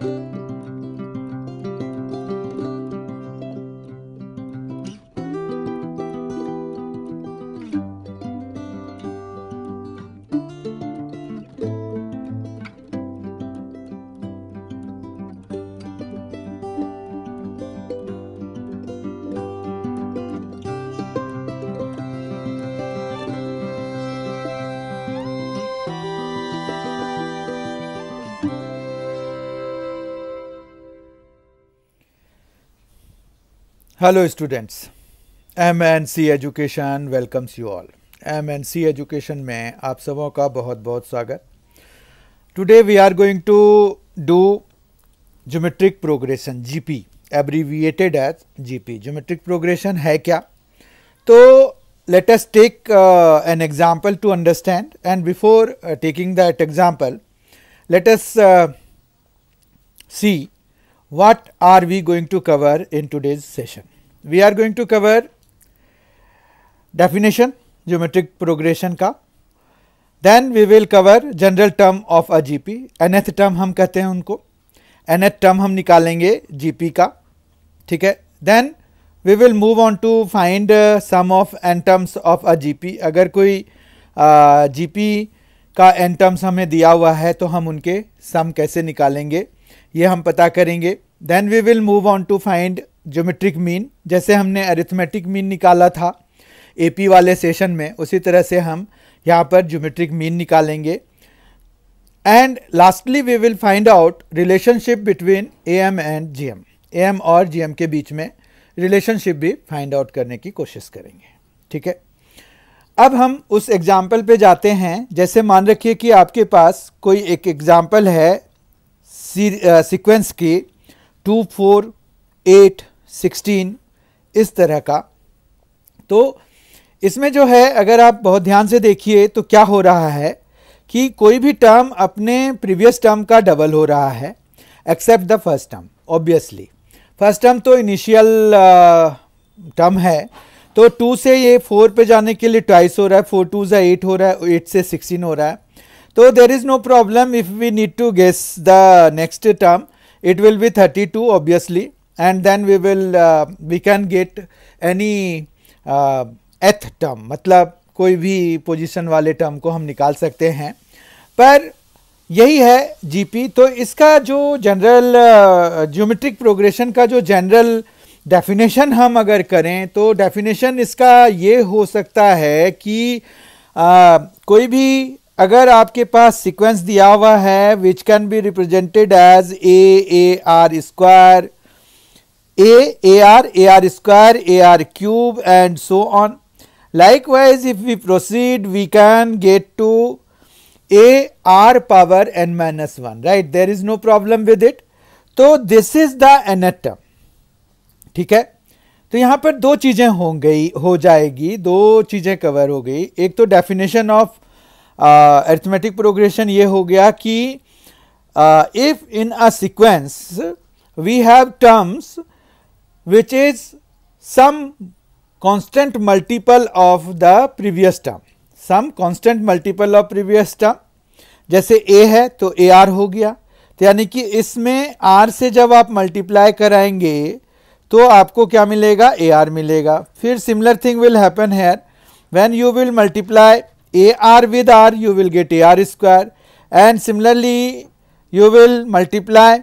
Thank you. Hello students M C education welcomes you all M C education में आप सबों का बहुत बहुत स्वागत today we are going to do geometric progression G P abbreviated as P geometric progression है क्या तो let us take an example to understand and before taking that example let see what are we going to cover in today's session we are going to cover definition geometric progression का then we will cover general term of a GP nth term हम कहते हैं उनको nth term हम निकालेंगे GP का ठीक है then we will move on to find uh, sum of n terms of a GP अगर कोई uh, GP का n terms हमें दिया हुआ है तो हम उनके sum कैसे निकालेंगे ये हम पता करेंगे then we will move on to find geometric mean जैसे हमने अरिथमेटिक मीन निकाला था एपी वाले सेशन में उसी तरह से हम यहाँ पर ज्योमेट्रिक मीन निकालेंगे and lastly we will find out relationship between A M and G M A M और जी एम के बीच में रिलेशनशिप भी फाइंड आउट करने की कोशिश करेंगे ठीक है अब हम उस एग्ज़ाम्पल पे जाते हैं जैसे मान रखिए कि आपके पास कोई एक एग्ज़ाम्पल है सीक्वेंस uh, की टू फोर एट सिक्सटीन इस तरह का तो इसमें जो है अगर आप बहुत ध्यान से देखिए तो क्या हो रहा है कि कोई भी टर्म अपने प्रीवियस टर्म का डबल हो रहा है except the first term obviously first term तो इनिशियल टर्म है तो टू से ये फोर पे जाने के लिए ट्वाइस हो रहा है फोर टू से एट हो रहा है एट से सिक्सटीन हो रहा है तो there is no problem if we need to guess the next term it will be thirty two obviously and then we will uh, we can get any uh, nth term मतलब कोई भी position वाले term को हम निकाल सकते हैं पर यही है जीपी तो इसका जो जनरल ज्योमेट्रिक प्रोग्रेशन का जो जनरल डेफिनेशन हम अगर करें तो डेफिनेशन इसका ये हो सकता है कि आ, uh, कोई भी अगर आपके पास सीक्वेंस दिया हुआ है which can be represented as a a r square a ar ar square ar cube and so on likewise if we proceed we can get to a r power n minus 1 right there is no problem with it so तो this is the theek hai to yahan par do cheeze ho gayi ho jayegi do cheeze cover ho gayi ek to definition of uh, arithmetic progression ye ho gaya ki uh, if in a sequence we have terms which is some constant multiple of the previous term some constant multiple of previous term जैसे a है तो A R हो गया तो यानी कि इसमें r से जब आप मल्टीप्लाई कराएंगे तो आपको क्या मिलेगा ए आर मिलेगा फिर similar thing will happen here when you will multiply a r with r you will get a r square and similarly you will multiply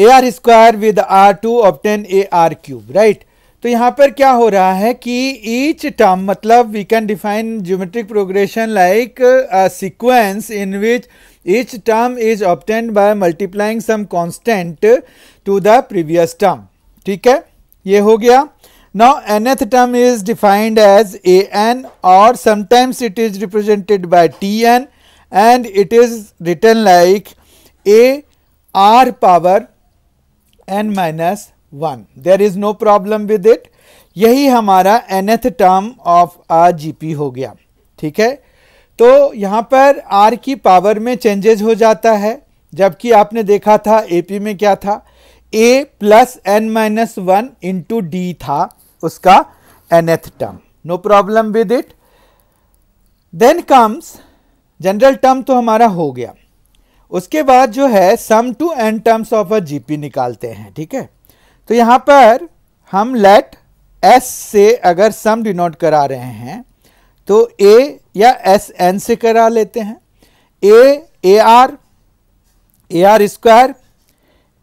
a r square with r to obtain a r cube right तो यहाँ पर क्या हो रहा है कि each term मतलब we can define geometric progression like sequence in which each term is obtained by multiplying some constant to the previous term ठीक है ये हो गया Now is defined as a n और or it is represented represented t n and it is written like a r power n minus one there is no problem with it यही हमारा nth term of R G हो गया ठीक है तो यहाँ पर आर की पावर में चेंजेज हो जाता है जबकि आपने देखा था एपी में क्या था a plus n minus one into d था उसका nth term no problem with it then comes general term तो हमारा हो गया उसके बाद जो है sum to n terms of a GP निकालते हैं ठीक है तो यहाँ पर हम लेट एस से अगर सम डिनोट करा रहे हैं तो ए या एस एन से करा लेते हैं a a r a r square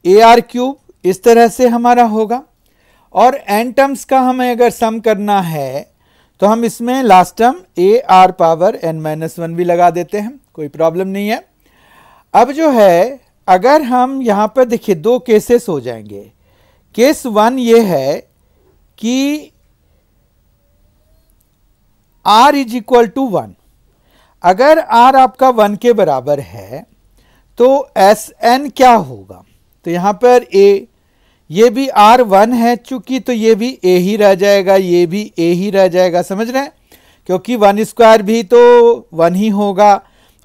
a r cube इस तरह से हमारा होगा और एन टर्म्स का हमें अगर सम करना है तो हम इसमें last term a r power n minus one भी लगा देते हैं कोई प्रॉब्लम नहीं है अब जो है अगर हम यहाँ पर देखिए दो केसेस हो जाएंगे केस वन ये है कि r is equal to one अगर r आपका वन के बराबर है तो एस एन क्या होगा तो यहाँ पर a ये भी r वन है चूंकि तो ये भी a ही रह जाएगा ये भी a ही रह जाएगा समझ रहे हैं क्योंकि वन स्क्वायर भी तो वन ही होगा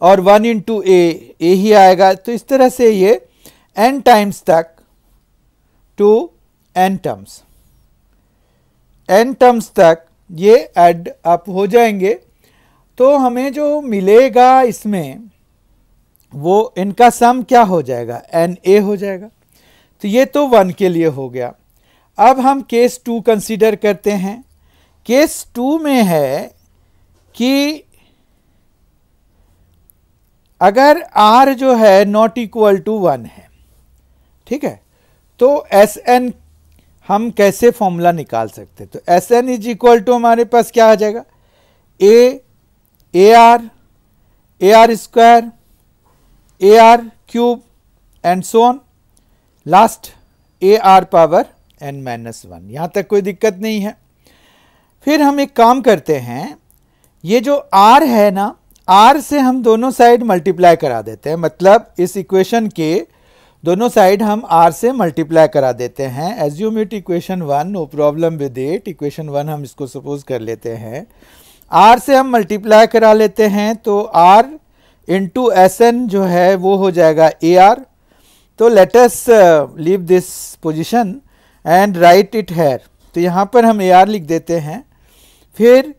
और वन इन टू ए ए ही आएगा तो इस तरह से ये एन टाइम्स तक to n terms n terms तक ये एड अप हो जाएंगे तो हमें जो मिलेगा इसमें वो इनका सम क्या हो जाएगा एन ए हो जाएगा तो ये तो वन के लिए हो गया अब हम केस टू कंसीडर करते हैं केस टू में है कि अगर आर जो है नॉट इक्वल टू वन है ठीक है तो एस एन हम कैसे फॉर्मूला निकाल सकते हैं तो S n is equal to हमारे पास क्या आ जाएगा a a r a r square a r cube and so on last a r power n minus one यहाँ तक कोई दिक्कत नहीं है फिर हम एक काम करते हैं ये जो आर है ना आर से हम दोनों साइड मल्टीप्लाई करा देते हैं मतलब इस इक्वेशन के दोनों साइड हम आर से मल्टीप्लाई करा देते हैं assume it equation one no problem with it equation one हम इसको सपोज कर लेते हैं आर से हम मल्टीप्लाई करा लेते हैं तो आर इंटू एस एन जो है वो हो जाएगा ए आर तो let's leave this position and write it here तो यहाँ पर हम ए आर लिख देते हैं फिर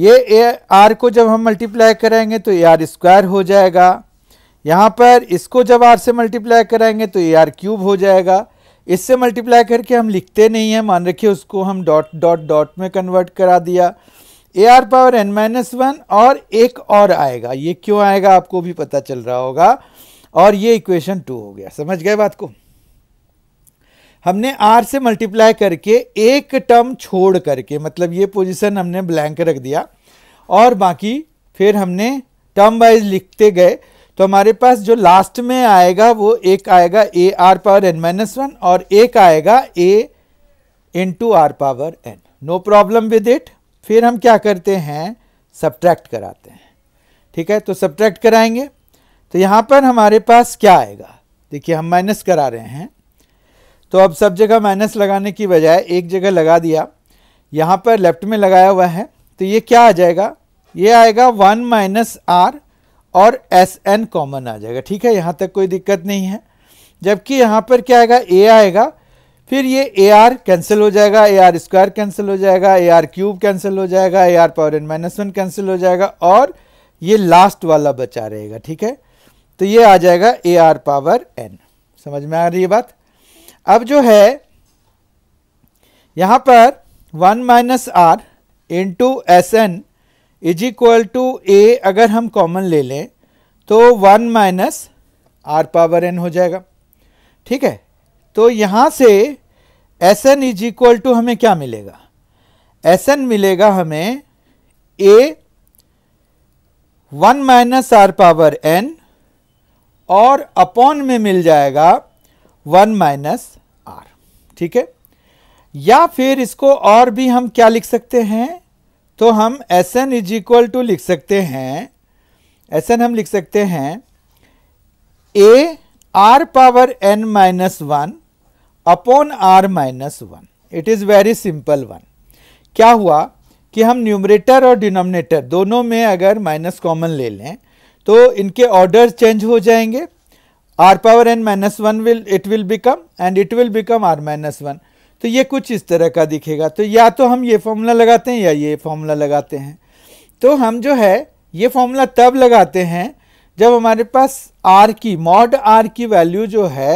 ये ए आर को जब हम मल्टीप्लाई करेंगे तो ए आर स्क्वायर हो जाएगा यहाँ पर इसको जब आर से मल्टीप्लाई कराएंगे तो ए आर क्यूब हो जाएगा इससे मल्टीप्लाई करके हम लिखते नहीं हैं मान रखिए उसको हम डॉट डॉट डॉट में कन्वर्ट करा दिया a r power n minus one और एक और आएगा ये क्यों आएगा आपको भी पता चल रहा होगा और ये इक्वेशन टू हो गया समझ गए बात को हमने आर से मल्टीप्लाई करके एक टर्म छोड़ करके मतलब ये पोजीशन हमने ब्लैंक रख दिया और बाकी फिर हमने टर्म वाइज लिखते गए तो हमारे पास जो लास्ट में आएगा वो एक आएगा a r power n minus one और एक आएगा a into r power n no problem with it फिर हम क्या करते हैं सब्ट्रैक्ट कराते हैं ठीक है तो सब्ट्रैक्ट कराएंगे तो यहाँ पर हमारे पास क्या आएगा देखिए हम माइनस करा रहे हैं तो अब सब जगह माइनस लगाने की बजाय एक जगह लगा दिया यहाँ पर लेफ्ट में लगाया हुआ है तो ये क्या आ जाएगा ये आएगा वन माइनस आर और एस एन कॉमन आ जाएगा ठीक है यहाँ तक कोई दिक्कत नहीं है जबकि यहाँ पर क्या आएगा ए आएगा फिर ये ए आर कैंसिल हो जाएगा ए आर स्क्वायर कैंसिल हो जाएगा ए आर क्यूब कैंसिल हो जाएगा a r power n minus one cancel हो जाएगा और ये लास्ट वाला बचा रहेगा ठीक है तो ये आ जाएगा ए आर पावर एन समझ में आ रही है बात अब जो है यहाँ पर one minus r into s n is equal to a अगर हम कॉमन ले लें तो one minus r power n हो जाएगा ठीक है तो यहाँ से s n is equal to हमें क्या मिलेगा एस एन मिलेगा हमें a one minus r power n और अपॉन में मिल जाएगा वन माइनस आर ठीक है या फिर इसको और भी हम क्या लिख सकते हैं तो हम s n is equal to लिख सकते हैं एस एन हम लिख सकते हैं a r power n minus one upon r minus one it is very simple one क्या हुआ कि हम न्यूमरेटर और डिनोमिनेटर दोनों में अगर माइनस कॉमन ले लें तो इनके ऑर्डर चेंज हो जाएंगे r power n minus 1 will it will become and it will become r minus 1 तो ये कुछ इस तरह का दिखेगा तो या तो हम ये फॉर्मूला लगाते हैं या ये फॉर्मूला लगाते हैं तो हम जो है ये फॉर्मूला तब लगाते हैं जब हमारे पास r की मॉड r की वैल्यू जो है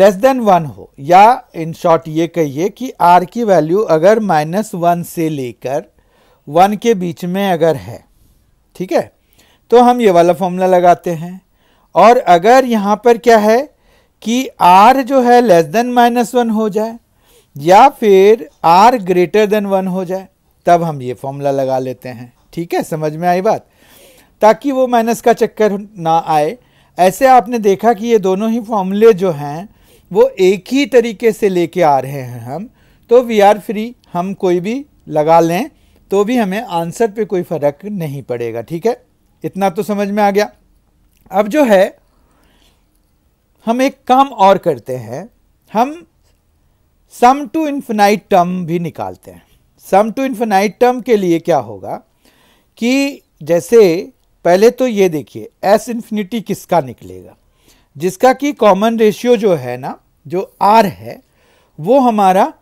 लेस देन वन हो या इन शॉर्ट ये कहिए कि r की वैल्यू अगर माइनस वन से लेकर वन के बीच में अगर है ठीक है तो हम ये वाला फॉर्मूला लगाते हैं और अगर यहाँ पर क्या है कि आर जो है लेस देन माइनस वन हो जाए या फिर आर ग्रेटर देन वन हो जाए तब हम ये फॉर्मूला लगा लेते हैं ठीक है समझ में आई बात ताकि वो माइनस का चक्कर ना आए ऐसे आपने देखा कि ये दोनों ही फॉर्मूले जो हैं वो एक ही तरीके से लेके आ रहे हैं हम तो वी आर फ्री हम कोई भी लगा लें तो भी हमें आंसर पे कोई फ़र्क नहीं पड़ेगा ठीक है इतना तो समझ में आ गया अब जो है हम एक काम और करते हैं हम सम टू इन्फिनाइट टर्म भी निकालते हैं सम टू इन्फिनाइट टर्म के लिए क्या होगा कि जैसे पहले तो ये देखिए एस इन्फिनिटी किसका निकलेगा जिसका कि कॉमन रेशियो जो है ना जो आर है वो हमारा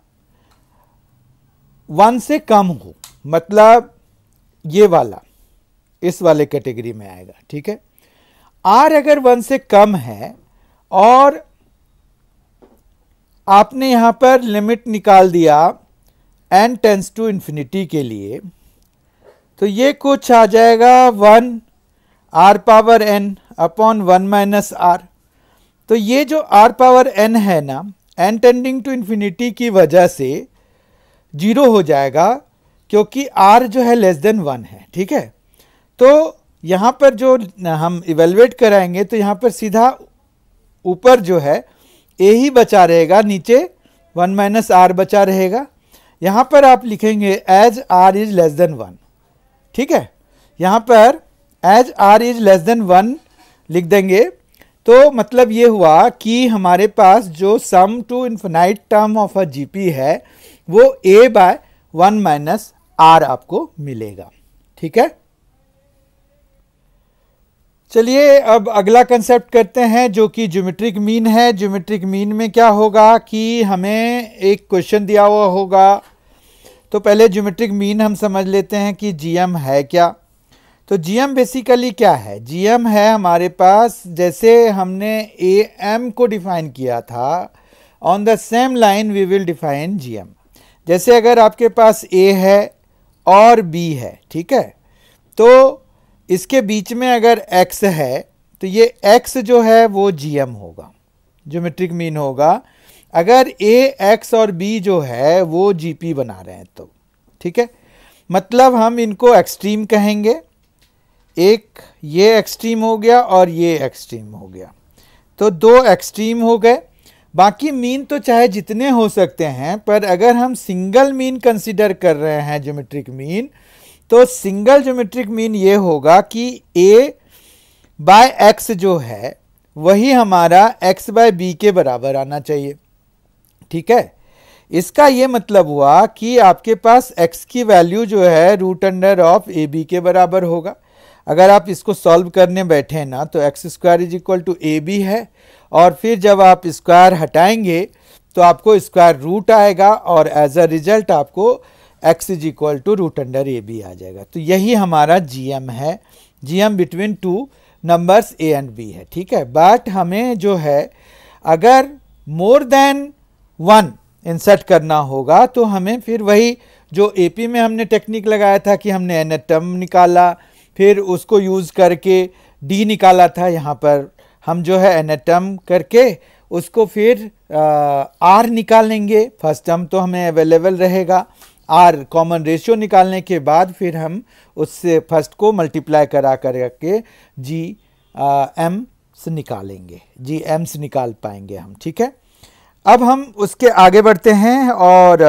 वन से कम हो मतलब ये वाला इस वाले कैटेगरी में आएगा ठीक है आर अगर वन से कम है और आपने यहाँ पर लिमिट निकाल दिया एन टेंस टू इन्फिनिटी के लिए तो ये कुछ आ जाएगा one r power n upon one minus r तो ये जो आर पावर एन है ना एन टेंडिंग टू इन्फिनिटी की वजह से जीरो हो जाएगा क्योंकि आर जो है लेस देन वन है ठीक है तो यहाँ पर जो हम इवेलुएट कराएंगे तो यहाँ पर सीधा ऊपर जो है ए ही बचा रहेगा नीचे वन माइनस आर बचा रहेगा यहाँ पर आप लिखेंगे as r is less than one ठीक है यहाँ पर as r is less than one लिख देंगे तो मतलब ये हुआ कि हमारे पास जो sum to infinite term of a GP है वो a by one minus r आपको मिलेगा ठीक है चलिए अब अगला कंसेप्ट करते हैं जो कि ज्योमेट्रिक मीन है ज्योमेट्रिक मीन में क्या होगा कि हमें एक क्वेश्चन दिया हुआ होगा तो पहले ज्योमेट्रिक मीन हम समझ लेते हैं कि जीएम है क्या तो जीएम बेसिकली क्या है जीएम है हमारे पास जैसे हमने ए एम को डिफाइन किया था on the same line we will define GM जैसे अगर आपके पास ए है और बी है ठीक है तो इसके बीच में अगर x है तो ये x जो है वो एम होगा ज्योमेट्रिक मीन होगा अगर ए एक्स और बी जो है वो पी बना रहे हैं तो ठीक है मतलब हम इनको एक्सट्रीम कहेंगे एक ये एक्सट्रीम हो गया और ये एक्सट्रीम हो गया तो दो एक्सट्रीम हो गए बाकी मीन तो चाहे जितने हो सकते हैं पर अगर हम सिंगल मीन कंसिडर कर रहे हैं ज्योमेट्रिक मीन तो सिंगल ज्योमेट्रिक मीन ये होगा कि ए बाय एक्स जो है वही हमारा एक्स बाय बी के बराबर आना चाहिए ठीक है इसका ये मतलब हुआ कि आपके पास x की वैल्यू जो है root under of a b के बराबर होगा अगर आप इसको सॉल्व करने बैठे ना तो x square is equal to a b है और फिर जब आप स्क्वायर हटाएंगे तो आपको स्क्वायर रूट आएगा और एज अ रिजल्ट आपको x is equal to root under a b आ जाएगा तो यही हमारा जी एम है G M between two numbers a and b है ठीक है बट हमें जो है अगर मोर देन वन इंसर्ट करना होगा तो हमें फिर वही जो एपी में हमने टेक्निक लगाया था कि हमने एन एटम निकाला फिर उसको यूज़ करके डी निकाला था यहाँ पर हम जो है एन एटम करके उसको फिर आर निकालेंगे फर्स्ट टर्म तो हमें अवेलेबल रहेगा आर कॉमन रेशियो निकालने के बाद फिर हम उससे फर्स्ट को मल्टीप्लाई करा करके जी एम से निकालेंगे जी एम से निकाल पाएंगे हम ठीक है अब हम उसके आगे बढ़ते हैं और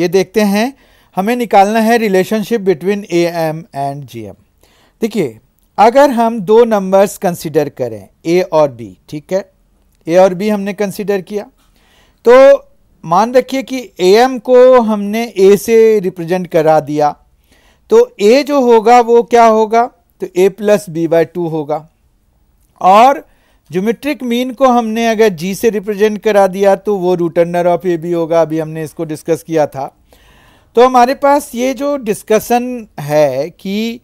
ये देखते हैं हमें निकालना है relationship between A M and G M देखिए अगर हम दो नंबर्स कंसिडर करें ए और बी ठीक है ए और बी हमने कंसिडर किया तो मान रखिए कि ए एम को हमने ए से रिप्रेजेंट करा दिया तो ए जो होगा वो क्या होगा तो a plus b by two होगा और जोमेट्रिक मीन को हमने अगर जी से रिप्रेजेंट करा दिया तो वो रूटर्नर ऑफ ए बी होगा अभी हमने इसको डिस्कस किया था तो हमारे पास ये जो डिस्कशन है कि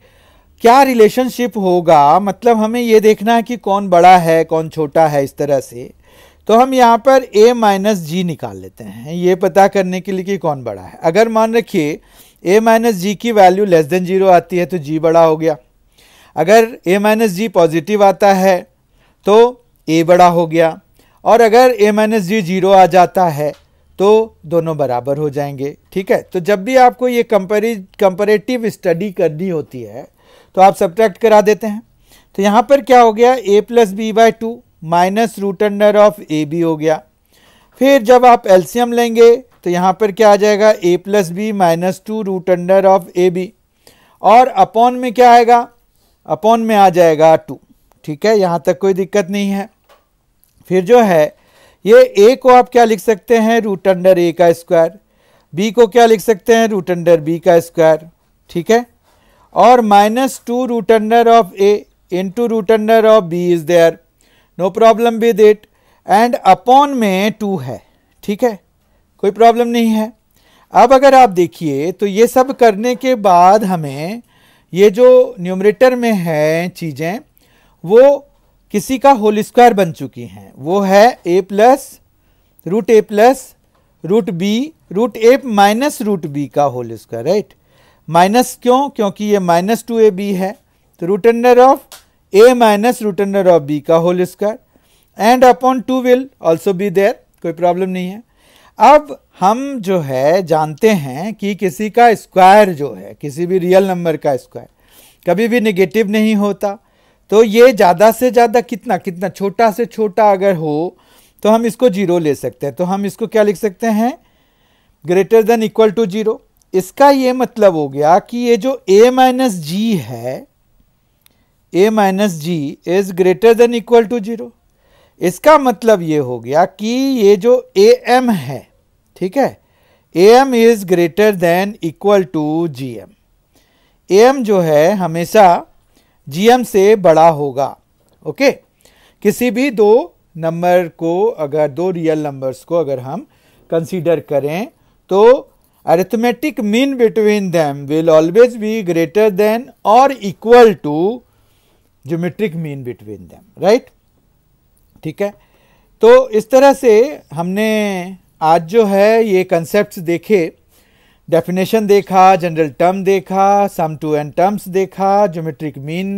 क्या रिलेशनशिप होगा मतलब हमें ये देखना है कि कौन बड़ा है कौन छोटा है इस तरह से तो हम यहाँ पर a माइनस जी निकाल लेते हैं ये पता करने के लिए कि कौन बड़ा है अगर मान रखिए a माइनस जी की वैल्यू लेस देन ज़ीरो आती है तो g बड़ा हो गया अगर a माइनस जी पॉजिटिव आता है तो a बड़ा हो गया और अगर a माइनस जी जीरो आ जाता है तो दोनों बराबर हो जाएंगे ठीक है तो जब भी आपको ये कंपेरि कंपेरेटिव स्टडी करनी होती है तो आप सब्ट्रैक्ट करा देते हैं तो यहाँ पर क्या हो गया a plus b by two minus root under of a b हो गया फिर जब आप एल्सियम लेंगे तो यहाँ पर क्या आ जाएगा a plus b minus two root under of a b और अपॉन में क्या आएगा अपॉन में आ जाएगा टू ठीक है यहाँ तक कोई दिक्कत नहीं है फिर जो है ये ए को आप क्या लिख सकते हैं रूट अंडर ए का स्क्वायर बी को क्या लिख सकते हैं रूट अंडर बी का स्क्वायर ठीक है और minus two root under of a into root under of b is there no problem with it and upon में टू है ठीक है कोई प्रॉब्लम नहीं है अब अगर आप देखिए तो ये सब करने के बाद हमें ये जो न्यूमरेटर में है चीज़ें वो किसी का होल स्क्वायर बन चुकी हैं वो है a plus root a plus root b root a minus root b का होल स्क्वायर राइट माइनस क्यों क्योंकि ये माइनस टू ए बी है तो root under of a minus root under of b का whole square and upon two will also be there कोई प्रॉब्लम नहीं है अब हम जो है जानते हैं कि किसी का स्क्वायर जो है किसी भी रियल नंबर का स्क्वायर कभी भी निगेटिव नहीं होता तो ये ज़्यादा से ज़्यादा कितना कितना छोटा से छोटा अगर हो तो हम इसको जीरो ले सकते हैं तो हम इसको क्या लिख सकते हैं greater than equal to zero इसका ये मतलब हो गया कि ये जो ए माइनस जी है a minus G is greater than equal to zero इसका मतलब ये हो गया कि ये जो ए एम है ठीक है A M is greater than equal to G M A M जो है हमेशा जी एम से बड़ा होगा ओके किसी भी दो नंबर को अगर दो रियल नंबर्स को अगर हम कंसीडर करें तो arithmetic mean between them will always be greater than और equal to geometric mean between them right ठीक है तो इस तरह से हमने आज जो है ये कंसेप्ट देखे डेफिनेशन देखा जनरल टर्म देखा सम टू एंड टर्म्स देखा ज्योमेट्रिक मीन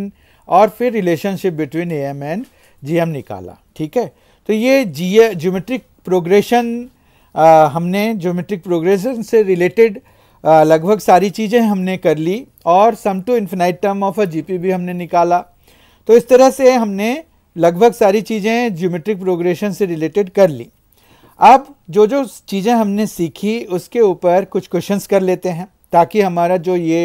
और फिर relationship between A M and G M निकाला ठीक है तो ये जी ज्योमेट्रिक प्रोग्रेशन हमने ज्योमेट्रिक प्रोग्रेशन से रिलेटेड लगभग सारी चीज़ें हमने कर ली और sum to infinite term of a G P भी हमने निकाला तो इस तरह से हमने लगभग सारी चीज़ें ज्योमेट्रिक प्रोग्रेशन से रिलेटेड कर ली अब जो जो चीज़ें हमने सीखी उसके ऊपर कुछ क्वेश्चंस कर लेते हैं ताकि हमारा जो ये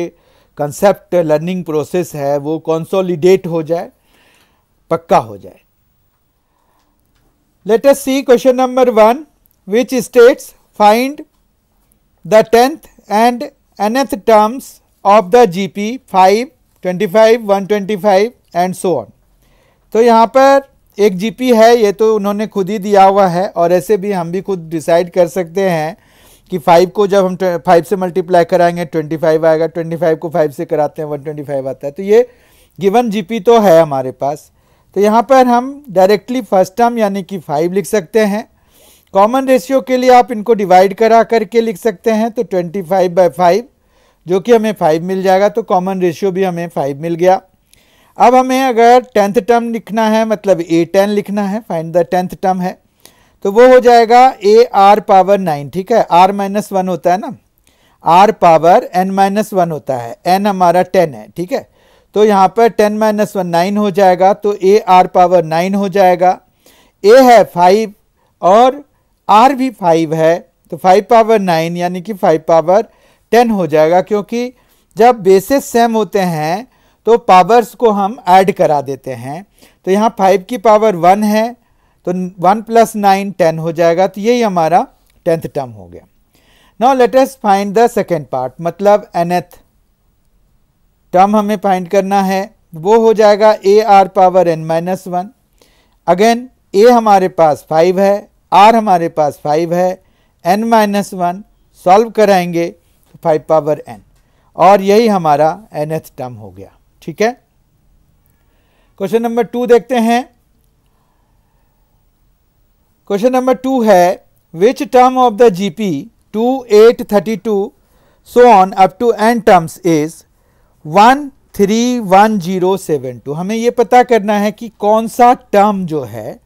कंसेप्ट लर्निंग प्रोसेस है वो कॉन्सोलिडेट हो जाए पक्का हो जाए let us see question number one which states find the tenth and of nth P five twenty five one twenty five and so on तो यहाँ पर एक जीपी है ये तो उन्होंने खुद ही दिया हुआ है और ऐसे भी हम भी खुद डिसाइड कर सकते हैं कि फाइव को जब हम फाइव से मल्टीप्लाई कराएंगे ट्वेंटी फाइव आएगा ट्वेंटी फाइव को फाइव से कराते हैं वन ट्वेंटी फाइव आता है तो ये गिवन जीपी तो है हमारे पास तो यहाँ पर हम डायरेक्टली फर्स्ट टर्म यानी कि फाइव लिख सकते हैं कॉमन रेशियो के लिए आप इनको डिवाइड करा करके लिख सकते हैं तो ट्वेंटी फाइव बाई फाइव जो कि हमें फाइव मिल जाएगा तो कॉमन रेशियो भी हमें फाइव मिल गया अब हमें अगर टेंथ टर्म लिखना है मतलब ए टेन लिखना है फाइंड द टेंथ टर्म है तो वो हो जाएगा ए आर पावर नाइन ठीक है आर माइनस वन होता है ना r power n minus one होता है एन हमारा टेन है ठीक है तो यहाँ पर टेन माइनस वन नाइन हो जाएगा तो ए आर पावर नाइन हो जाएगा ए है फाइव और आर भी फाइव है तो फाइव पावर नाइन यानी कि फाइव पावर टेन हो जाएगा क्योंकि जब बेसिस सेम होते हैं तो पावर्स को हम ऐड करा देते हैं तो यहाँ फाइव की पावर वन है तो वन प्लस नाइन टेन हो जाएगा तो यही हमारा टेंथ टर्म हो गया now let us find the second part मतलब एनथ टर्म हमें फाइंड करना है वो हो जाएगा a r power n minus one again a हमारे पास फाइव है आर हमारे पास फाइव है एन माइनस वन सॉल्व कराएंगे फाइव पावर एन और यही हमारा एनथ टर्म हो गया ठीक है क्वेश्चन नंबर टू देखते हैं क्वेश्चन नंबर टू है which term of the GP two eight thirty two so on up to n terms is one three one zero seven two हमें यह पता करना है कि कौन सा टर्म जो है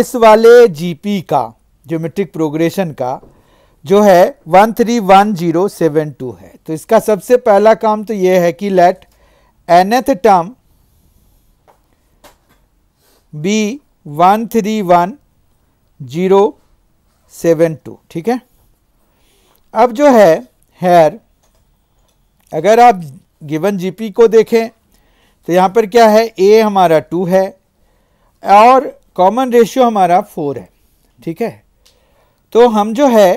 इस वाले जीपी का ज्योमेट्रिक प्रोग्रेशन का जो है one three one zero seven two है तो इसका सबसे पहला काम तो यह है कि let nth term b one three one zero seven two ठीक है अब जो है हेयर अगर आप गिवन जीपी को देखें तो यहाँ पर क्या है ए हमारा टू है और कॉमन रेशियो हमारा फोर है ठीक है तो हम जो है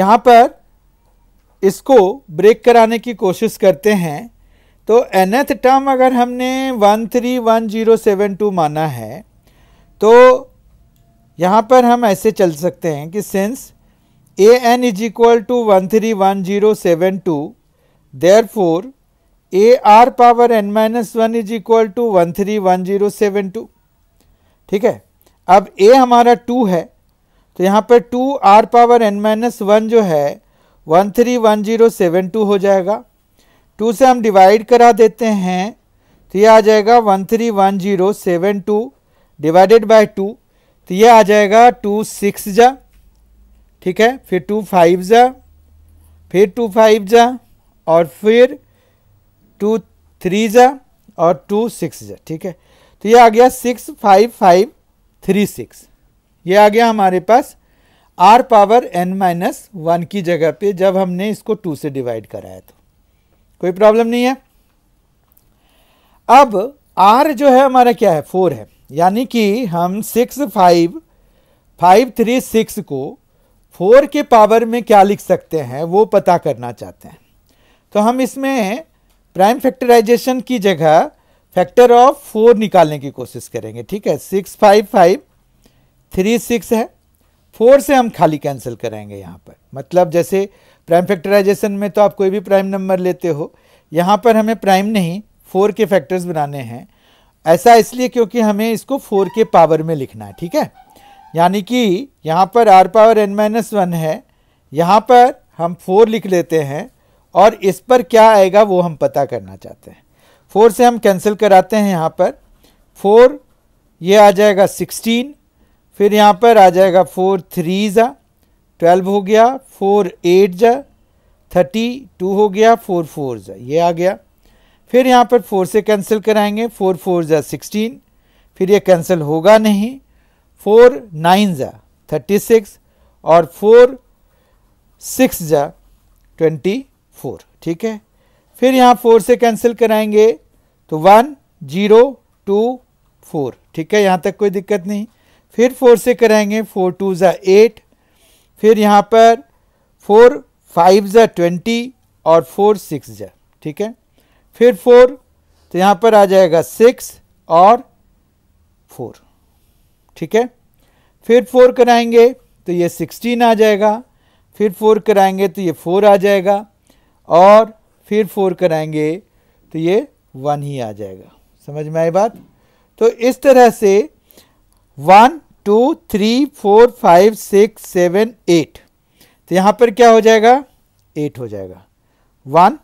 यहाँ पर इसको ब्रेक कराने की कोशिश करते हैं तो एनथ टर्म अगर हमने one three one zero seven two माना है तो यहाँ पर हम ऐसे चल सकते हैं कि since a n is equal to one three one zero seven two therefore a r power n minus one is equal to one three one zero seven two ठीक है अब ए हमारा टू है तो यहाँ पर two r power n minus one जो है one three one zero seven two हो जाएगा टू से हम डिवाइड करा देते हैं तो ये आ जाएगा one three one zero seven two divided by two तो ये आ जाएगा टू सिक्स जा ठीक है फिर टू फाइव जा फिर टू फाइव जा और फिर टू थ्री जा और टू सिक्स जा ठीक है तो ये आ गया six five five three six ये आ गया हमारे पास r power n minus one की जगह पे जब हमने इसको टू से डिवाइड कराया तो कोई प्रॉब्लम नहीं है अब आर जो है हमारा क्या है फोर है यानी कि हम six five five three six को फोर के पावर में क्या लिख सकते हैं वो पता करना चाहते हैं तो हम इसमें प्राइम फैक्टराइजेशन की जगह फैक्टर ऑफ फोर निकालने की कोशिश करेंगे ठीक है six five five three six है फोर से हम खाली कैंसिल करेंगे यहाँ पर मतलब जैसे प्राइम फैक्टराइजेशन में तो आप कोई भी प्राइम नंबर लेते हो यहाँ पर हमें प्राइम नहीं फोर के फैक्टर्स बनाने हैं ऐसा इसलिए क्योंकि हमें इसको फोर के पावर में लिखना है ठीक है यानी कि यहाँ पर r power n minus one है यहाँ पर हम फोर लिख लेते हैं और इस पर क्या आएगा वो हम पता करना चाहते हैं फोर से हम कैंसिल कराते हैं यहाँ पर फोर ये आ जाएगा सिक्सटीन फिर यहाँ पर आ जाएगा फोर थ्री ज़ा ट्वेल्व हो गया फोर एट जा थर्टी टू हो गया फोर फोर जा ये आ गया फिर यहाँ पर फोर से कैंसिल कराएंगे फोर फोर जा सिक्सटीन फिर ये कैंसिल होगा नहीं फोर नाइन जा थर्टी सिक्स और फोर सिक्स जा ट्वेंटी फोर ठीक है फिर यहाँ फोर से कैंसिल कराएंगे तो वन जीरो टू फोर ठीक है यहाँ तक कोई दिक्कत नहीं फिर फोर से कराएंगे फोर टू ज़ा एट फिर यहाँ पर फोर फाइव ज़ा ट्वेंटी और फोर सिक्स ज ठीक है फिर फोर तो यहाँ पर आ जाएगा सिक्स और फोर ठीक है फिर फोर कराएंगे तो ये सिक्सटीन आ जाएगा फिर फोर कराएंगे तो ये फोर आ जाएगा और फिर फोर कराएंगे तो ये वन ही आ जाएगा समझ में आई बात तो इस तरह से one two three four five six seven eight तो यहाँ पर क्या हो जाएगा एट हो जाएगा one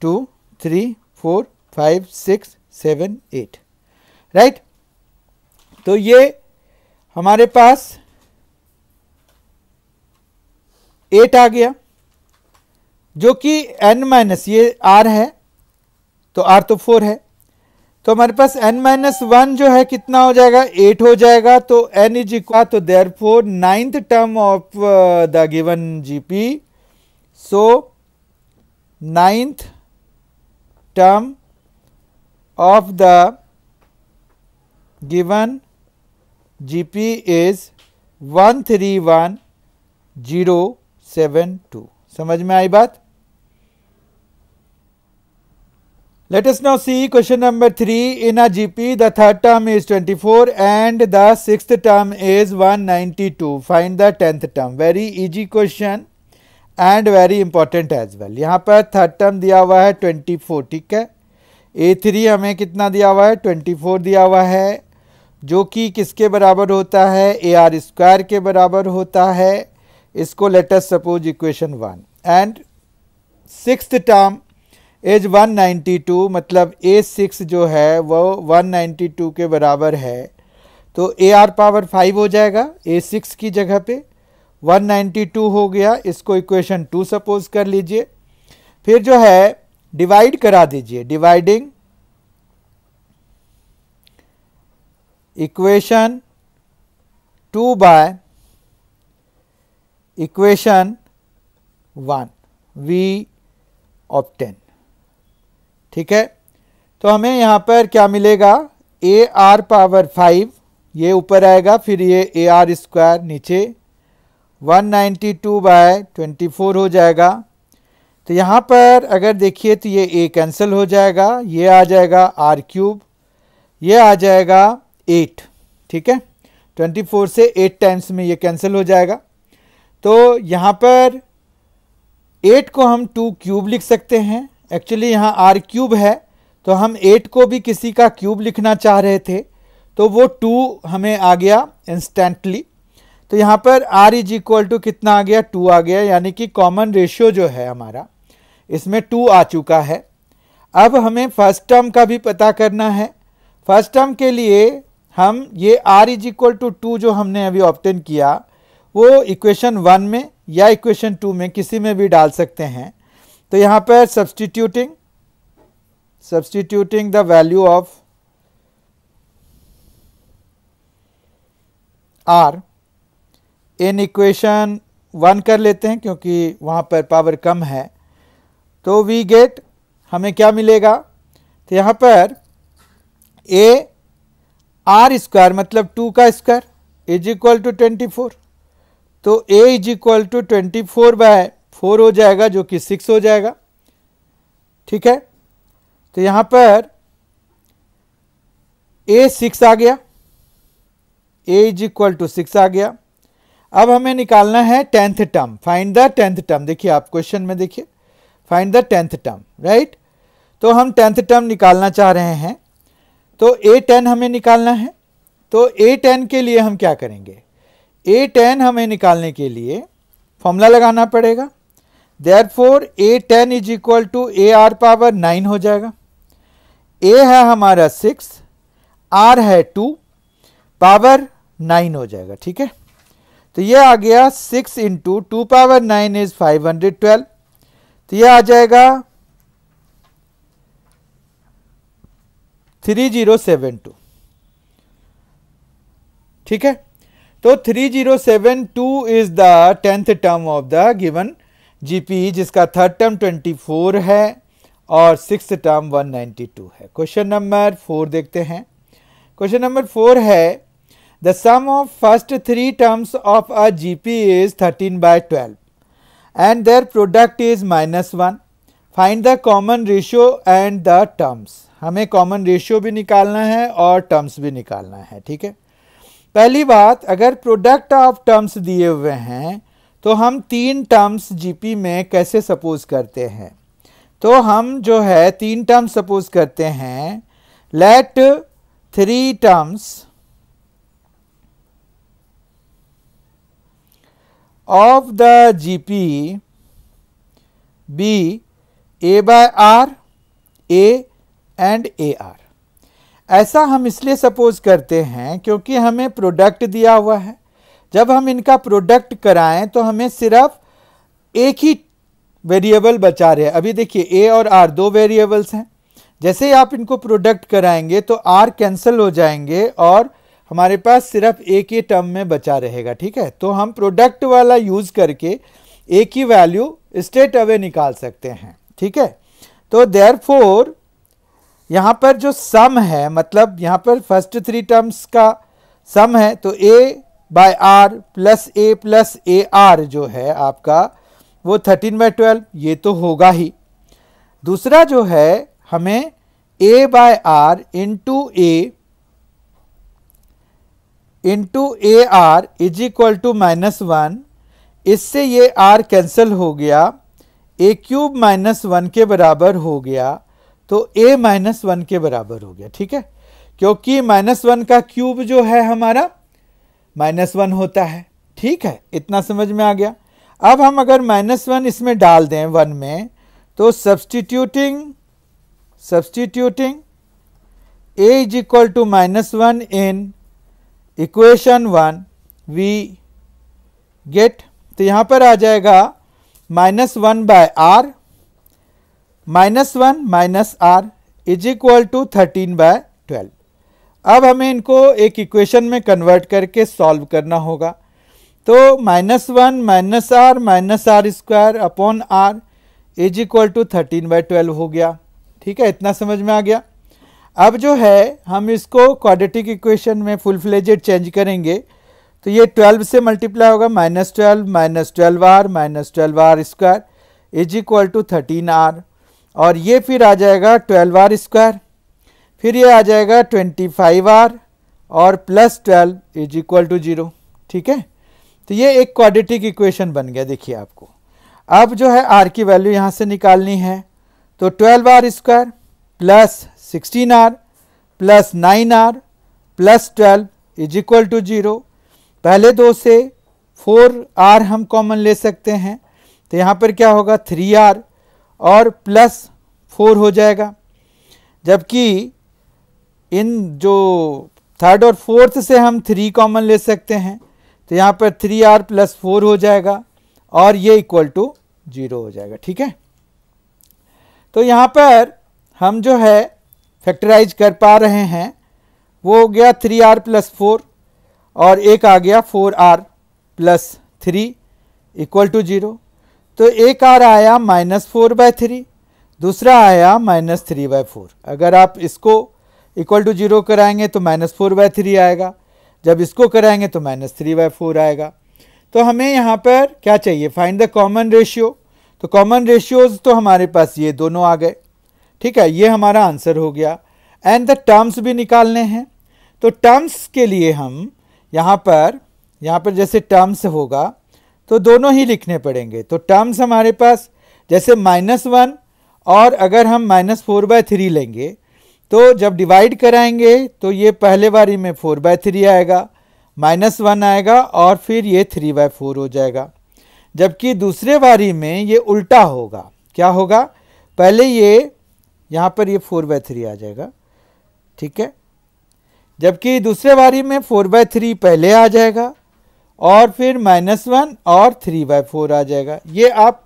two three four five six seven eight right तो ये हमारे पास एट आ गया जो कि एन माइनस ये आर है तो आर तो फोर है तो हमारे पास एन माइनस वन जो है कितना हो जाएगा एट हो जाएगा तो एन इज इक्वा तो therefore ninth term of the given GP so ninth term of the given is one three one zero seven two समझ में आई बात Let us now see question number 3. In a GP, the third term is 24 and the sixth term is 192. Find the tenth term. Very easy question and very important as well यहाँ पर third term दिया हुआ है 24 ठीक है ए three हमें कितना दिया हुआ है 24 दिया हुआ है जो कि किसके बराबर होता है ए आर स्क्वायर के बराबर होता है इसको let us suppose equation one and six term as 192 मतलब ए सिक्स जो है वो 192 के बराबर है तो ए आर पावर फाइव हो जाएगा ए सिक्स की जगह पे 192 हो गया इसको इक्वेशन टू सपोज कर लीजिए फिर जो है डिवाइड करा दीजिए dividing equation two by equation one we obtain ठीक है तो हमें यहाँ पर क्या मिलेगा ए आर पावर फाइव ये ऊपर आएगा फिर ये ए आर स्क्वायर नीचे 192 नाइन्टी टू बाय ट्वेंटी हो जाएगा तो यहाँ पर अगर देखिए तो ये ए कैंसिल हो जाएगा ये आ जाएगा आर क्यूब ये आ जाएगा एट ठीक है 24 से एट टाइम्स में ये कैंसिल हो जाएगा तो यहाँ पर एट को हम टू क्यूब लिख सकते हैं एक्चुअली यहाँ आर क्यूब है तो हम एट को भी किसी का क्यूब लिखना चाह रहे थे तो वो टू हमें आ गया इंस्टेंटली तो यहाँ पर आर इज इक्वल टू कितना आ गया टू आ गया यानी कि कॉमन रेशियो जो है हमारा इसमें टू आ चुका है अब हमें फर्स्ट टर्म का भी पता करना है फर्स्ट टर्म के लिए हम ये r is equal to two जो हमने अभी ऑप्टेन किया वो इक्वेशन वन में या इक्वेशन टू में किसी में भी डाल सकते हैं तो यहां पर substituting substituting the value of r in equation one कर लेते हैं क्योंकि वहां पर पावर कम है तो वी गेट हमें क्या मिलेगा तो यहां पर ए आर स्क्वायर मतलब टू का square is equal to twenty four तो a is equal to twenty four by four हो जाएगा जो कि सिक्स हो जाएगा ठीक है तो यहाँ पर ए सिक्स आ गया a is equal to six आ गया अब हमें निकालना है tenth term find the tenth term देखिए आप क्वेश्चन में देखिए find the tenth term right तो हम टेंथ टर्म निकालना चाह रहे हैं तो ए टेन हमें निकालना है तो ए टेन के लिए हम क्या करेंगे ए टेन हमें निकालने के लिए फॉर्मूला लगाना पड़ेगा therefore a ten is equal to a r power nine हो जाएगा ए है हमारा सिक्स आर है टू पावर नाइन हो जाएगा ठीक है तो ये आ गया six into two power nine is five hundred twelve तो ये आ जाएगा थ्री जीरो सेवन टू ठीक है तो three zero seven two is the tenth term of the given G e जिसका थर्ड टर्म 24 है और सिक्स टर्म 192 है क्वेश्चन नंबर फोर देखते हैं क्वेश्चन नंबर फोर है the sum of first three terms of a G P is thirteen by twelve and their product is minus one find the common ratio and the terms हमें common ratio भी निकालना है और terms भी निकालना है ठीक है पहली बात अगर प्रोडक्ट ऑफ टर्म्स दिए हुए हैं तो हम तीन टर्म्स जीपी में कैसे सपोज करते हैं तो हम जो है तीन टर्म्स सपोज करते हैं let three terms of the GP be a by r a and a r ऐसा हम इसलिए सपोज करते हैं क्योंकि हमें प्रोडक्ट दिया हुआ है जब हम इनका प्रोडक्ट कराएं तो हमें सिर्फ एक ही वेरिएबल बचा रहे अभी देखिए ए और आर दो वेरिएबल्स हैं जैसे ही आप इनको प्रोडक्ट कराएंगे तो आर कैंसिल हो जाएंगे और हमारे पास सिर्फ एक ही टर्म में बचा रहेगा ठीक है तो हम प्रोडक्ट वाला यूज़ करके ए की वैल्यू स्ट्रेट अवे निकाल सकते हैं ठीक है तो देर फोर यहाँ पर जो सम है मतलब यहाँ पर फर्स्ट थ्री टर्म्स का सम है तो a by r plus a plus a r जो है आपका वो थर्टीन बाय ट्वेल्व ये तो होगा ही दूसरा जो है हमें a by r into a into a r is equal to minus one इससे ये आर कैंसिल हो गया ए क्यूब माइनस वन के बराबर हो गया तो ए माइनस वन के बराबर हो गया ठीक है क्योंकि माइनस वन का क्यूब जो है हमारा माइनस वन होता है ठीक है इतना समझ में आ गया अब हम अगर माइनस वन इसमें डाल दें वन में तो substituting substituting a is equal to minus one in equation one we get तो यहाँ पर आ जाएगा minus one by r minus one minus r is equal to thirteen by twelve अब हमें इनको एक इक्वेशन में कन्वर्ट करके सॉल्व करना होगा तो minus one minus r minus r square upon r is equal to thirteen by twelve हो गया ठीक है इतना समझ में आ गया अब जो है हम इसको क्वाड्रेटिक इक्वेशन में फुल फ्लेजेड चेंज करेंगे तो ये ट्वेल्व से मल्टीप्लाई होगा minus twelve minus twelve r minus twelve r square is equal to thirteen r और ये फिर आ जाएगा ट्वेल्व आर स्क्वायर फिर ये आ जाएगा ट्वेंटी फाइव आर और plus twelve is equal to zero ठीक है तो ये एक क्वाड्रेटिक इक्वेशन बन गया देखिए आपको अब जो है आर की वैल्यू यहाँ से निकालनी है तो twelve r square plus sixteen r plus nine r plus twelve is equal to zero पहले दो से फोर आर हम कॉमन ले सकते हैं तो यहाँ पर क्या होगा थ्री आर और प्लस फोर हो जाएगा जबकि इन जो थर्ड और फोर्थ से हम थ्री कॉमन ले सकते हैं तो यहाँ पर थ्री आर प्लस फोर हो जाएगा और ये इक्वल टू जीरो हो जाएगा ठीक है तो यहाँ पर हम जो है फैक्टराइज कर पा रहे हैं वो हो गया थ्री आर प्लस फोर और एक आ गया four r plus three equal to zero तो एक आर आया माइनस फोर बाय थ्री दूसरा आया माइनस थ्री बाय फोर अगर आप इसको इक्वल टू जीरो कराएंगे तो माइनस फोर बाय थ्री आएगा जब इसको कराएंगे तो माइनस थ्री बाय फोर आएगा तो हमें यहाँ पर क्या चाहिए फाइंड द कॉमन रेशियो तो कॉमन रेशियोज तो हमारे पास ये दोनों आ गए ठीक है ये हमारा आंसर हो गया एंड द टर्म्स भी निकालने हैं तो टर्म्स के लिए हम यहाँ पर यहाँ पर जैसे टर्म्स होगा तो दोनों ही लिखने पड़ेंगे तो टर्म्स हमारे पास जैसे माइनस वन और अगर हम माइनस फोर बाय थ्री लेंगे तो जब डिवाइड कराएंगे तो ये पहले बारी में फोर बाय थ्री आएगा माइनस वन आएगा और फिर ये थ्री बाय फोर हो जाएगा जबकि दूसरे बारी में ये उल्टा होगा क्या होगा पहले ये यहाँ पर ये फोर बाय थ्री आ जाएगा ठीक है जबकि दूसरे बारी में फोर बाय थ्री पहले आ जाएगा और फिर माइनस वन और थ्री बाय फोर आ जाएगा ये आप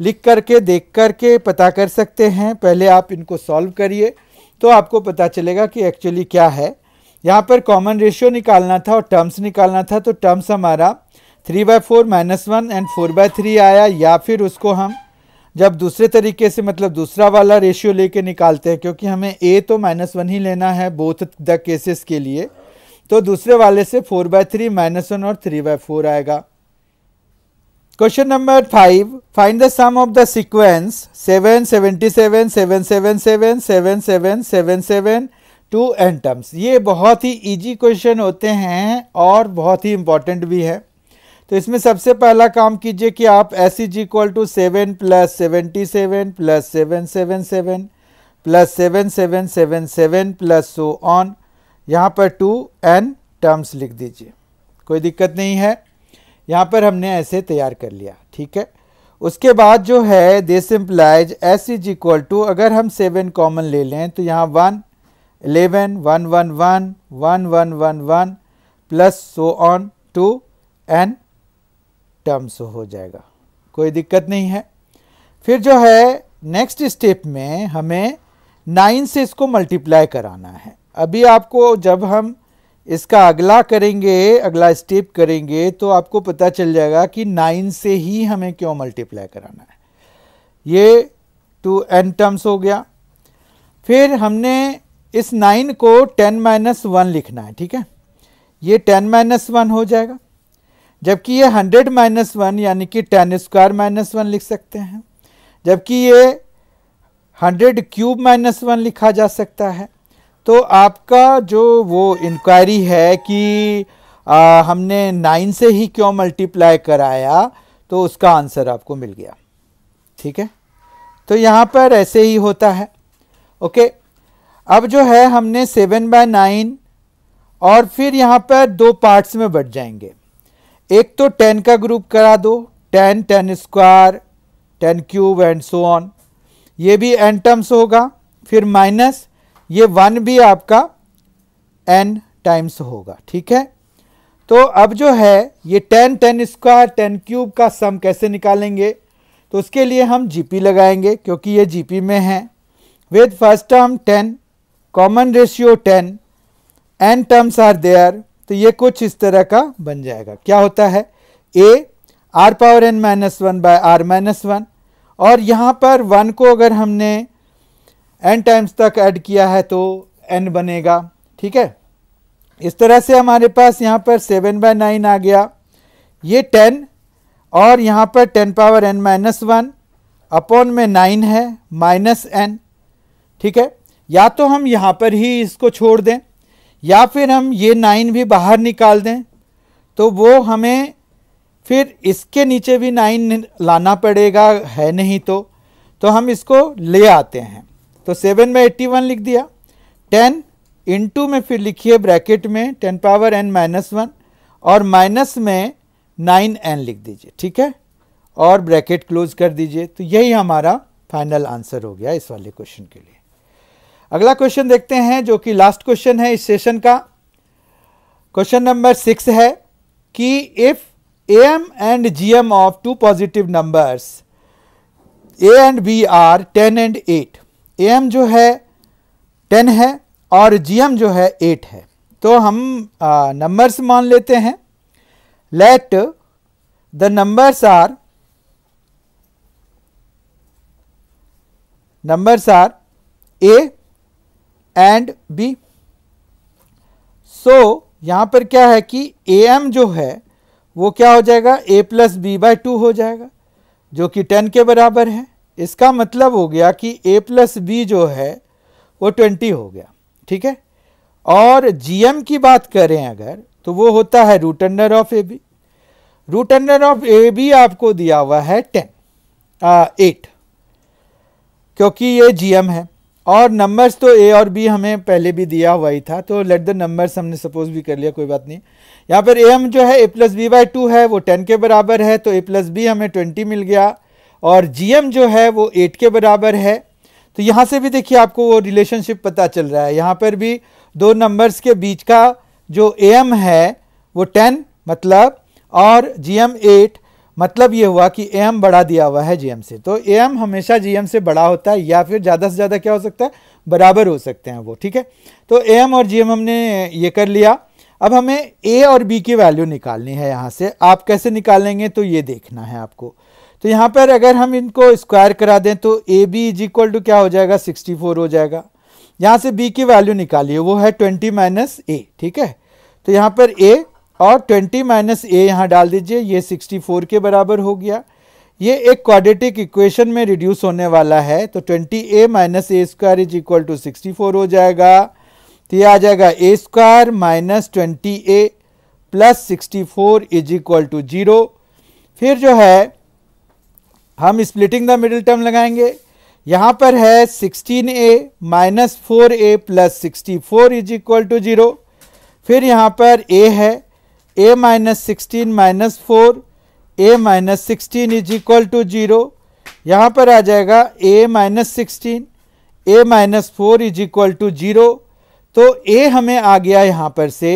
लिख करके देख करके पता कर सकते हैं पहले आप इनको सॉल्व करिए तो आपको पता चलेगा कि एक्चुअली क्या है यहाँ पर कॉमन रेशियो निकालना था और टर्म्स निकालना था तो टर्म्स हमारा three by four minus one and four by three आया या फिर उसको हम जब दूसरे तरीके से मतलब दूसरा वाला रेशियो लेके निकालते हैं क्योंकि हमें ए तो माइनस वन ही लेना है बोथ द केसेस के लिए तो दूसरे वाले से four by three minus one और थ्री बाय फोर आएगा question number five find the sum of the sequence seven seventy seven seven seven seven seven seven seven seven to n terms ये बहुत ही इजी क्वेश्चन होते हैं और बहुत ही important भी है तो इसमें सबसे पहला काम कीजिए कि आप S is equal to seven plus seventy seven plus seven seven seven plus seven seven seven seven plus so on यहाँ पर टू एन टर्म्स लिख दीजिए कोई दिक्कत नहीं है यहाँ पर हमने ऐसे तैयार कर लिया ठीक है उसके बाद जो है this implies S is equal to अगर हम सेवन कॉमन ले लें तो यहाँ one eleven one one one one one one one plus so on to n terms हो जाएगा कोई दिक्कत नहीं है फिर जो है नेक्स्ट स्टेप में हमें नाइन से इसको मल्टीप्लाई कराना है अभी आपको जब हम इसका अगला करेंगे अगला स्टेप करेंगे तो आपको पता चल जाएगा कि नाइन से ही हमें क्यों मल्टीप्लाई कराना है ये टू एन टर्म्स हो गया फिर हमने इस नाइन को टेन माइनस वन लिखना है ठीक है ये टेन माइनस वन हो जाएगा जबकि ये हंड्रेड माइनस वन यानी कि टेन स्क्वायर माइनस वन लिख सकते हैं जबकि ये हंड्रेड क्यूब माइनस वन लिखा जा सकता है तो आपका जो वो इंक्वायरी है कि आ, हमने नाइन से ही क्यों मल्टीप्लाई कराया तो उसका आंसर आपको मिल गया ठीक है तो यहाँ पर ऐसे ही होता है ओके अब जो है हमने सेवन बाय नाइन और फिर यहाँ पर दो पार्ट्स में बट जाएंगे एक तो टेन का ग्रुप करा दो ten ten square ten cube and so on ये भी एन टर्म्स होगा फिर माइनस ये वन भी आपका एन टाइम्स होगा ठीक है तो अब जो है ये ten ten square ten cube का सम कैसे निकालेंगे तो उसके लिए हम जीपी लगाएंगे क्योंकि ये जीपी में है with first term ten common ratio ten n terms are there तो ये कुछ इस तरह का बन जाएगा क्या होता है a r power n minus one by r minus one और यहाँ पर वन को अगर हमने एन टाइम्स तक ऐड किया है तो एन बनेगा ठीक है इस तरह से हमारे पास यहाँ पर सेवन बाय नाइन आ गया ये टेन और यहाँ पर ten power n minus one upon में नाइन है माइनस एन ठीक है या तो हम यहाँ पर ही इसको छोड़ दें या फिर हम ये नाइन भी बाहर निकाल दें तो वो हमें फिर इसके नीचे भी नाइन लाना पड़ेगा है नहीं तो तो हम इसको ले आते हैं तो सेवन में एट्टी वन लिख दिया टेन इंटू में फिर लिखिए ब्रैकेट में ten power n minus one और माइनस में नाइन एन लिख दीजिए ठीक है और ब्रैकेट क्लोज कर दीजिए तो यही हमारा फाइनल आंसर हो गया इस वाले क्वेश्चन के लिए अगला क्वेश्चन देखते हैं जो कि लास्ट क्वेश्चन है इस सेशन का क्वेश्चन नंबर सिक्स है कि if A M and G M of two positive numbers a and b are ten and eight M जो है टेन है और जी एम जो है एट है तो हम नंबर्स मान लेते हैं let the numbers are numbers are a and b so यहां पर क्या है कि ए एम जो है वो क्या हो जाएगा a plus b by two हो जाएगा जो कि टेन के बराबर है इसका मतलब हो गया कि ए प्लस बी जो है वो ट्वेंटी हो गया ठीक है और एम की बात करें अगर तो वो होता है root under of a b root under of a b आपको दिया हुआ है टेन एट क्योंकि ये एम है और नंबर्स तो ए और बी हमें पहले भी दिया हुआ ही था तो लेट द नंबर्स हमने सपोज भी कर लिया कोई बात नहीं यहाँ पर ए एम जो है a plus b by two है वो टेन के बराबर है तो ए प्लस बी हमें ट्वेंटी मिल गया और जीएम जो है वो एट के बराबर है तो यहाँ से भी देखिए आपको वो रिलेशनशिप पता चल रहा है यहाँ पर भी दो नंबर्स के बीच का जो एम है वो टेन मतलब और जी एम एट मतलब ये हुआ कि एम बड़ा दिया हुआ है जीएम से तो एम हमेशा जीएम से बड़ा होता है या फिर ज़्यादा से ज़्यादा क्या हो सकता है बराबर हो सकते हैं वो ठीक है तो एम और जीएम हमने ये कर लिया अब हमें ए और बी की वैल्यू निकालनी है यहाँ से आप कैसे निकालेंगे तो ये देखना है आपको तो यहाँ पर अगर हम इनको स्क्वायर करा दें तो a b is equal to क्या हो जाएगा 64 हो जाएगा यहाँ से बी की वैल्यू निकालिए वो है 20 माइनस ए ठीक है तो यहाँ पर ए और 20 माइनस ए यहाँ डाल दीजिए ये 64 के बराबर हो गया ये एक क्वाड्रेटिक इक्वेशन में रिड्यूस होने वाला है तो 20 a minus a square is equal to sixty हो जाएगा तो ये आ जाएगा a square minus twenty a plus sixty four is equal to zero फिर जो है हम स्प्लिटिंग द मिडिल टर्म लगाएंगे यहाँ पर है 16a a minus four a plus sixty four is equal to zero फिर यहाँ पर a है a minus sixteen minus four a minus sixteen is equal to zero यहाँ पर आ जाएगा a minus sixteen a minus four is equal to zero तो a हमें आ गया यहाँ पर से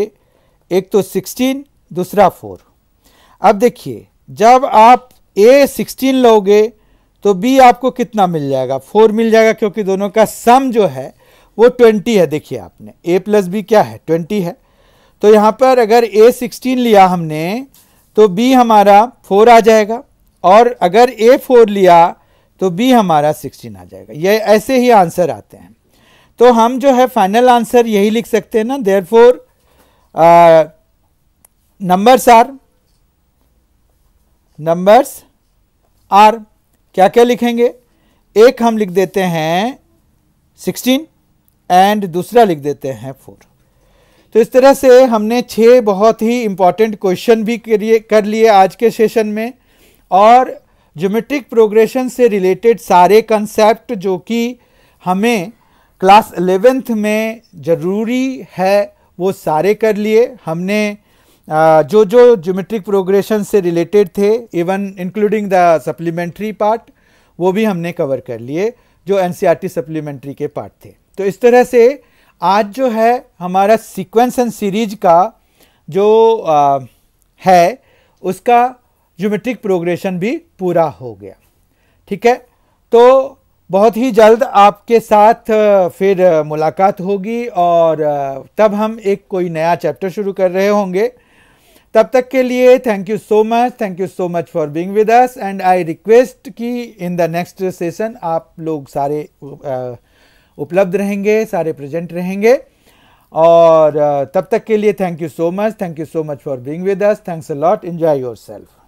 एक तो सिक्सटीन दूसरा फोर अब देखिए जब आप ए सिक्सटीन लोगे तो बी आपको कितना मिल जाएगा फोर मिल जाएगा क्योंकि दोनों का सम जो है वो ट्वेंटी है देखिए आपने ए प्लस बी क्या है ट्वेंटी है तो यहाँ पर अगर ए सिक्सटीन लिया हमने तो बी हमारा फोर आ जाएगा और अगर ए फोर लिया तो बी हमारा सिक्सटीन आ जाएगा ये ऐसे ही आंसर आते हैं तो हम जो है फाइनल आंसर यही लिख सकते हैं ना therefore numbers are numbers are क्या क्या लिखेंगे एक हम लिख देते हैं सिक्सटीन एंड दूसरा लिख देते हैं फोर तो इस तरह से हमने छः बहुत ही इम्पॉर्टेंट क्वेश्चन भी करिए कर लिए आज के सेशन में और ज्योमेट्रिक प्रोग्रेशन से रिलेटेड सारे कंसेप्ट जो कि हमें क्लास एलेवेंथ में ज़रूरी है वो सारे कर लिए हमने जो जो ज्योमेट्रिक प्रोग्रेशन से रिलेटेड थे even including the supplementary part वो भी हमने कवर कर लिए जो एन सप्लीमेंट्री e के पार्ट थे तो इस तरह से आज जो है हमारा सीक्वेंस एंड सीरीज का जो आ, है उसका ज्योमेट्रिक प्रोग्रेशन भी पूरा हो गया ठीक है तो बहुत ही जल्द आपके साथ फिर मुलाकात होगी और तब हम एक कोई नया चैप्टर शुरू कर रहे होंगे तब तक के लिए thank you so much thank you so much for being with us and I request कि इन द नेक्स्ट सेशन आप लोग सारे उपलब्ध रहेंगे सारे प्रेजेंट रहेंगे और तब तक के लिए thank you so much thank you so much for being with us thanks a lot enjoy your self